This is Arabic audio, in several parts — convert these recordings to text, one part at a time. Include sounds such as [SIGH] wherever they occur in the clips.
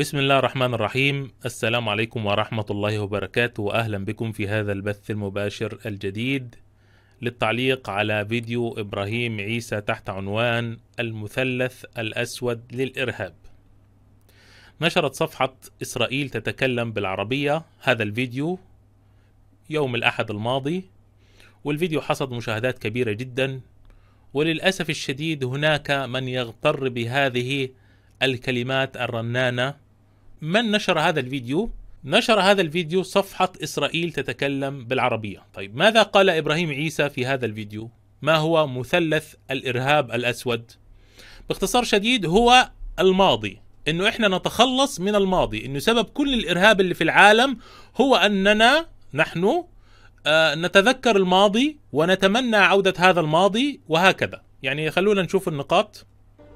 بسم الله الرحمن الرحيم السلام عليكم ورحمة الله وبركاته وأهلا بكم في هذا البث المباشر الجديد للتعليق على فيديو إبراهيم عيسى تحت عنوان المثلث الأسود للإرهاب نشرت صفحة إسرائيل تتكلم بالعربية هذا الفيديو يوم الأحد الماضي والفيديو حصد مشاهدات كبيرة جدا وللأسف الشديد هناك من يغتر بهذه الكلمات الرنانة من نشر هذا الفيديو؟ نشر هذا الفيديو صفحة إسرائيل تتكلم بالعربية طيب ماذا قال إبراهيم عيسى في هذا الفيديو؟ ما هو مثلث الإرهاب الأسود؟ باختصار شديد هو الماضي انه احنا نتخلص من الماضي انه سبب كل الارهاب اللي في العالم هو اننا نحن آه، نتذكر الماضي ونتمنى عودة هذا الماضي وهكذا يعني خلونا نشوف النقاط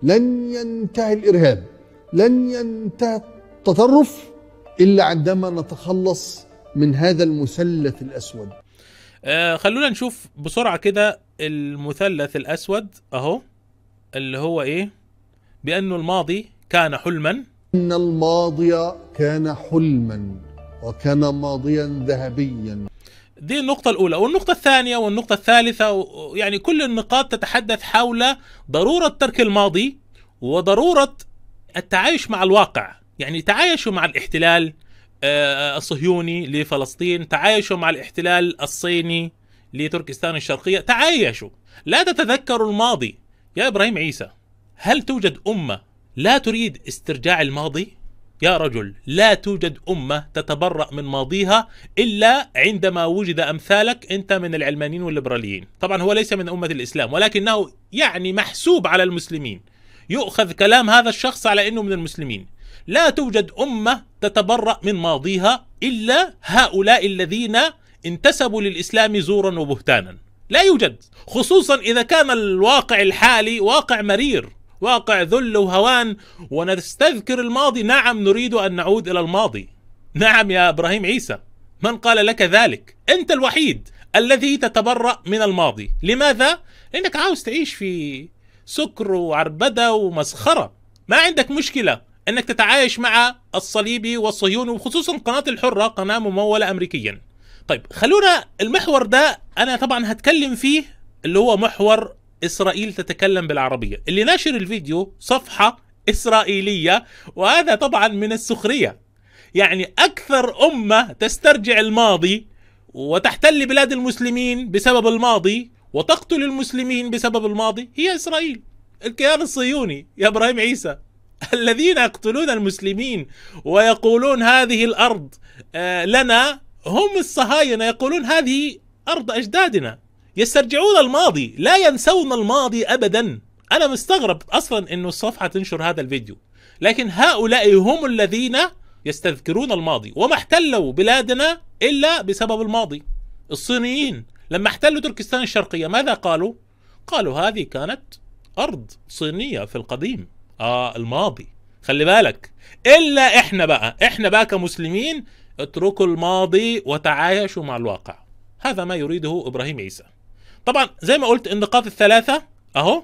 لن ينتهي الإرهاب لن ينتهي تطرف إلا عندما نتخلص من هذا المثلث الأسود آه خلونا نشوف بسرعة كده المثلث الأسود أهو اللي هو إيه بأنه الماضي كان حلما إن الماضي كان حلما وكان ماضيا ذهبيا دي النقطة الأولى والنقطة الثانية والنقطة الثالثة يعني كل النقاط تتحدث حول ضرورة ترك الماضي وضرورة التعايش مع الواقع يعني تعايشوا مع الاحتلال آه، آه، الصهيوني لفلسطين تعايشوا مع الاحتلال الصيني لتركستان الشرقية تعايشوا لا تتذكروا الماضي يا إبراهيم عيسى هل توجد أمة لا تريد استرجاع الماضي؟ يا رجل لا توجد أمة تتبرأ من ماضيها إلا عندما وجد أمثالك أنت من العلمانيين والليبراليين طبعا هو ليس من أمة الإسلام ولكنه يعني محسوب على المسلمين يؤخذ كلام هذا الشخص على أنه من المسلمين لا توجد أمة تتبرأ من ماضيها إلا هؤلاء الذين انتسبوا للإسلام زورا وبهتانا لا يوجد خصوصا إذا كان الواقع الحالي واقع مرير واقع ذل وهوان ونستذكر الماضي نعم نريد أن نعود إلى الماضي نعم يا إبراهيم عيسى من قال لك ذلك أنت الوحيد الذي تتبرأ من الماضي لماذا؟ لأنك عاوز تعيش في سكر وعربدة ومسخرة ما عندك مشكلة انك تتعايش مع الصليبي والصهيوني وخصوصا قناه الحره قناه مموله امريكيا. طيب خلونا المحور ده انا طبعا هتكلم فيه اللي هو محور اسرائيل تتكلم بالعربيه، اللي ناشر الفيديو صفحه اسرائيليه وهذا طبعا من السخريه. يعني اكثر امه تسترجع الماضي وتحتل بلاد المسلمين بسبب الماضي وتقتل المسلمين بسبب الماضي هي اسرائيل. الكيان الصهيوني يا ابراهيم عيسى [LAUGHS] الذين يقتلون المسلمين ويقولون هذه الارض آه، لنا هم الصهاينه يقولون هذه ارض اجدادنا يسترجعون الماضي لا ينسون الماضي ابدا انا مستغرب اصلا انه الصفحه تنشر هذا الفيديو لكن هؤلاء هم الذين يستذكرون الماضي وما احتلوا بلادنا الا بسبب الماضي الصينيين لما احتلوا تركستان الشرقيه ماذا قالوا قالوا هذه كانت ارض صينيه في القديم اه الماضي خلي بالك الا احنا بقى احنا بقى كمسلمين اتركوا الماضي وتعايشوا مع الواقع هذا ما يريده ابراهيم عيسى طبعا زي ما قلت النقاط الثلاثه اهو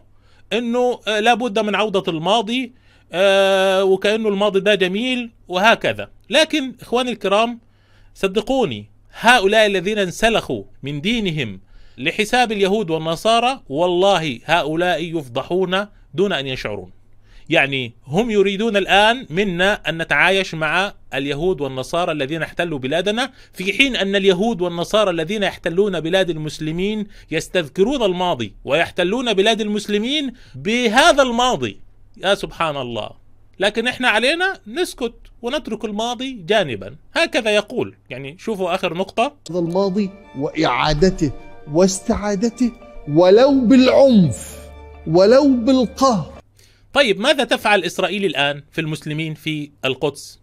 انه آه، لابد من عوده الماضي آه وكانه الماضي ده جميل وهكذا لكن اخواني الكرام صدقوني هؤلاء الذين انسلخوا من دينهم لحساب اليهود والنصارى والله هؤلاء يفضحون دون ان يشعرون يعني هم يريدون الآن منا أن نتعايش مع اليهود والنصارى الذين احتلوا بلادنا في حين أن اليهود والنصارى الذين يحتلون بلاد المسلمين يستذكرون الماضي ويحتلون بلاد المسلمين بهذا الماضي يا سبحان الله لكن احنا علينا نسكت ونترك الماضي جانبا هكذا يقول يعني شوفوا آخر نقطة هذا الماضي وإعادته واستعادته ولو بالعنف ولو بالقهر طيب ماذا تفعل اسرائيل الان في المسلمين في القدس؟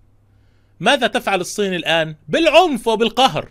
ماذا تفعل الصين الان؟ بالعنف وبالقهر.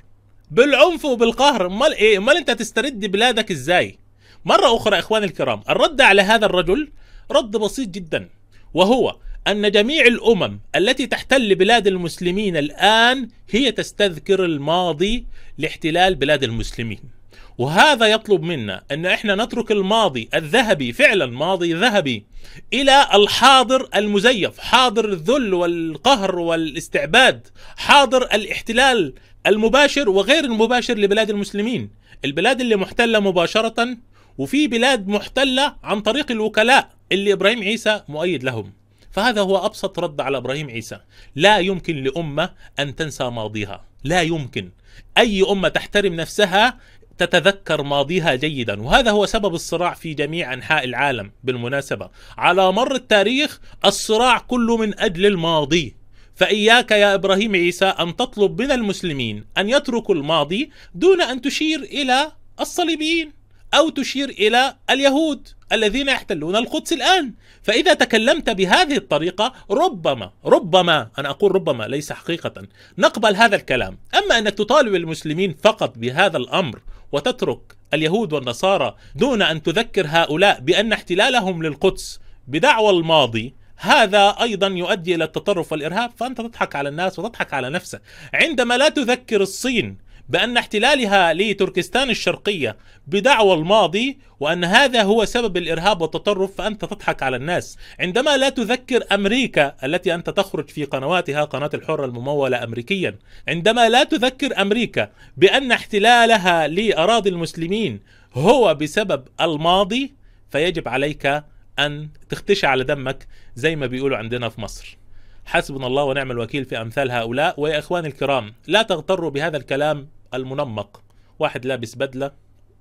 بالعنف وبالقهر، امال ايه؟ امال انت تسترد بلادك ازاي؟ مرة أخرى إخواني الكرام، الرد على هذا الرجل رد بسيط جدا وهو أن جميع الأمم التي تحتل بلاد المسلمين الآن هي تستذكر الماضي لاحتلال بلاد المسلمين. وهذا يطلب منا ان احنا نترك الماضي الذهبي فعلا ماضي ذهبي الى الحاضر المزيف حاضر الذل والقهر والاستعباد حاضر الاحتلال المباشر وغير المباشر لبلاد المسلمين البلاد اللي محتله مباشره وفي بلاد محتله عن طريق الوكلاء اللي ابراهيم عيسى مؤيد لهم فهذا هو ابسط رد على ابراهيم عيسى لا يمكن لامه ان تنسى ماضيها لا يمكن اي امه تحترم نفسها تتذكر ماضيها جيدا وهذا هو سبب الصراع في جميع انحاء العالم بالمناسبه على مر التاريخ الصراع كله من اجل الماضي فإياك يا إبراهيم عيسى أن تطلب من المسلمين أن يتركوا الماضي دون أن تشير إلى الصليبيين أو تشير إلى اليهود الذين يحتلون القدس الآن فإذا تكلمت بهذه الطريقة ربما ربما أنا أقول ربما ليس حقيقة نقبل هذا الكلام أما أنك تطالب المسلمين فقط بهذا الأمر وتترك اليهود والنصارى دون ان تذكر هؤلاء بان احتلالهم للقدس بدعوى الماضي هذا ايضا يؤدي الى التطرف والارهاب فانت تضحك على الناس وتضحك على نفسك عندما لا تذكر الصين بأن احتلالها لتركستان الشرقية بدعوى الماضي وأن هذا هو سبب الإرهاب والتطرف فأنت تضحك على الناس عندما لا تذكر أمريكا التي أنت تخرج في قنواتها قناة الحرة الممولة أمريكيا عندما لا تذكر أمريكا بأن احتلالها لأراضي المسلمين هو بسبب الماضي فيجب عليك أن تختشى على دمك زي ما بيقولوا عندنا في مصر حسبنا الله ونعم الوكيل في امثال هؤلاء ويا اخواني الكرام لا تغتروا بهذا الكلام المنمق واحد لابس بدلة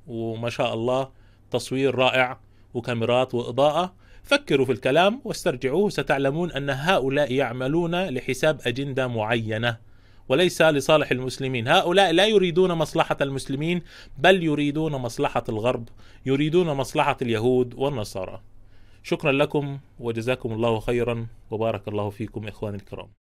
وما شاء الله تصوير رائع وكاميرات وإضاءة فكروا في الكلام واسترجعوه ستعلمون أن هؤلاء يعملون لحساب أجندة معينة وليس لصالح المسلمين هؤلاء لا يريدون مصلحة المسلمين بل يريدون مصلحة الغرب يريدون مصلحة اليهود والنصارى شكرا لكم وجزاكم الله خيرا وبارك الله فيكم إخواني الكرام